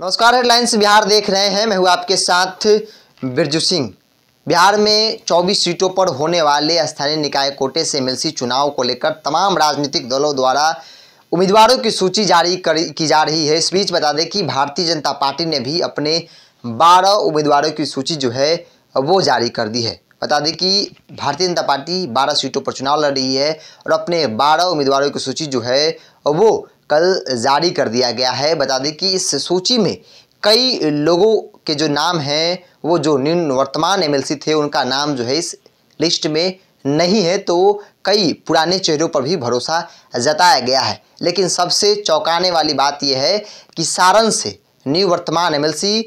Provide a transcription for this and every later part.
नमस्कार हेडलाइंस बिहार देख रहे हैं मैं हूँ आपके साथ बिरजू सिंह बिहार में 24 सीटों पर होने वाले स्थानीय निकाय कोटे से एमएलसी चुनाव को लेकर तमाम राजनीतिक दलों द्वारा उम्मीदवारों की सूची जारी की जा रही है इस बीच बता दें कि भारतीय जनता पार्टी ने भी अपने 12 उम्मीदवारों की सूची जो है वो जारी कर दी है बता दें कि भारतीय जनता पार्टी 12 सीटों पर चुनाव लड़ रही है और अपने 12 उम्मीदवारों की सूची जो है वो कल जारी कर दिया गया है बता दें कि इस सूची में कई लोगों के जो नाम हैं वो जो निम्न वर्तमान एमएलसी थे उनका नाम जो है इस लिस्ट में नहीं है तो कई पुराने चेहरों पर भी भरोसा जताया गया है लेकिन सबसे चौंकाने वाली बात यह है कि सारण से न्यू वर्तमान एमएलसी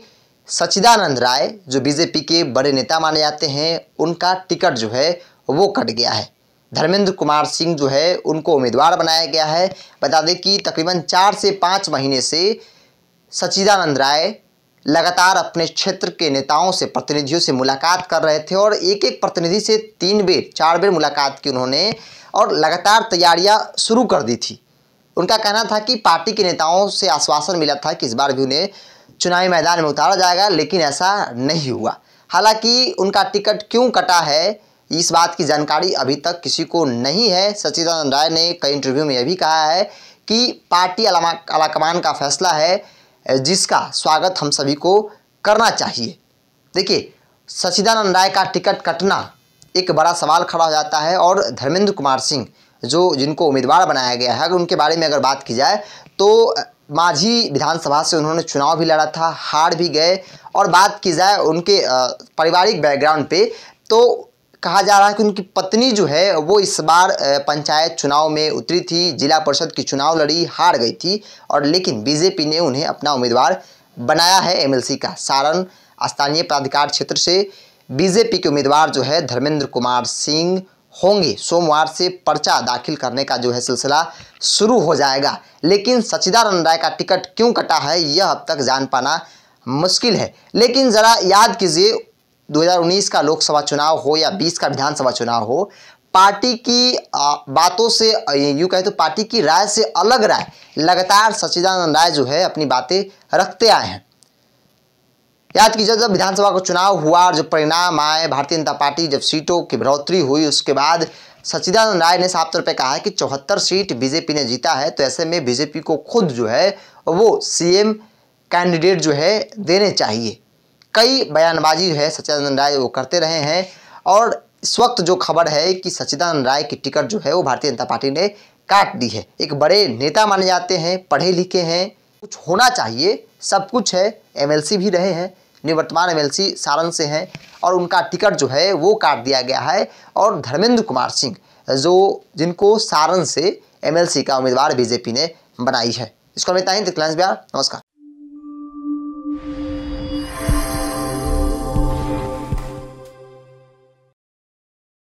सचिदानंद राय जो बीजेपी के बड़े नेता माने जाते हैं उनका टिकट जो है वो कट गया है धर्मेंद्र कुमार सिंह जो है उनको उम्मीदवार बनाया गया है बता दें कि तकरीबन चार से पाँच महीने से सचिदानंद राय लगातार अपने क्षेत्र के नेताओं से प्रतिनिधियों से मुलाकात कर रहे थे और एक एक प्रतिनिधि से तीन बेर चार बेर मुलाकात की उन्होंने और लगातार तैयारियां शुरू कर दी थी उनका कहना था कि पार्टी के नेताओं से आश्वासन मिला था कि इस बार भी उन्हें चुनावी मैदान में उतारा जाएगा लेकिन ऐसा नहीं हुआ हालांकि उनका टिकट क्यों कटा है इस बात की जानकारी अभी तक किसी को नहीं है सचिदानंद राय ने कई इंटरव्यू में यह भी कहा है कि पार्टी आलाकमान का फैसला है जिसका स्वागत हम सभी को करना चाहिए देखिए सचिदानंद राय का टिकट कटना एक बड़ा सवाल खड़ा हो जाता है और धर्मेंद्र कुमार सिंह जो जिनको उम्मीदवार बनाया गया है अगर उनके बारे में अगर बात की जाए तो माझी विधानसभा से उन्होंने चुनाव भी लड़ा था हार भी गए और बात की जाए उनके पारिवारिक बैकग्राउंड पे तो कहा जा रहा है कि उनकी पत्नी जो है वो इस बार पंचायत चुनाव में उतरी थी जिला परिषद की चुनाव लड़ी हार गई थी और लेकिन बीजेपी ने उन्हें अपना उम्मीदवार बनाया है एमएलसी का सारण स्थानीय प्राधिकार क्षेत्र से बीजेपी के उम्मीदवार जो है धर्मेंद्र कुमार सिंह होंगे सोमवार से पर्चा दाखिल करने का जो है सिलसिला शुरू हो जाएगा लेकिन सचिदानंद राय का टिकट क्यों कटा है यह अब तक जान पाना मुश्किल है लेकिन ज़रा याद कीजिए 2019 का लोकसभा चुनाव हो या 20 का विधानसभा चुनाव हो पार्टी की बातों से यू कहे तो पार्टी की राय से अलग राय लगातार सच्चिदानंद राय जो है अपनी बातें रखते आए हैं याद कीजिए जब विधानसभा का चुनाव हुआ और जब परिणाम आए भारतीय जनता पार्टी जब सीटों की बढ़ोतरी हुई उसके बाद सच्चिदानंद राय ने साफ तौर पर कहा है कि चौहत्तर सीट बीजेपी ने जीता है तो ऐसे में बीजेपी को खुद जो है वो सीएम कैंडिडेट जो है देने चाहिए कई बयानबाजी है सच्चिदानंद राय वो करते रहे हैं और इस वक्त जो खबर है कि सच्चिदानंद राय की टिकट जो है वो भारतीय जनता पार्टी ने काट दी है एक बड़े नेता माने जाते हैं पढ़े लिखे हैं कुछ होना चाहिए सब कुछ है एमएलसी भी रहे हैं निवर्तमान एमएलसी सारण से हैं और उनका टिकट जो है वो काट दिया गया है और धर्मेंद्र कुमार सिंह जो जिनको सारण से एमएलसी का उम्मीदवार बीजेपी ने बनाई है इसको मिलता है बिहार नमस्कार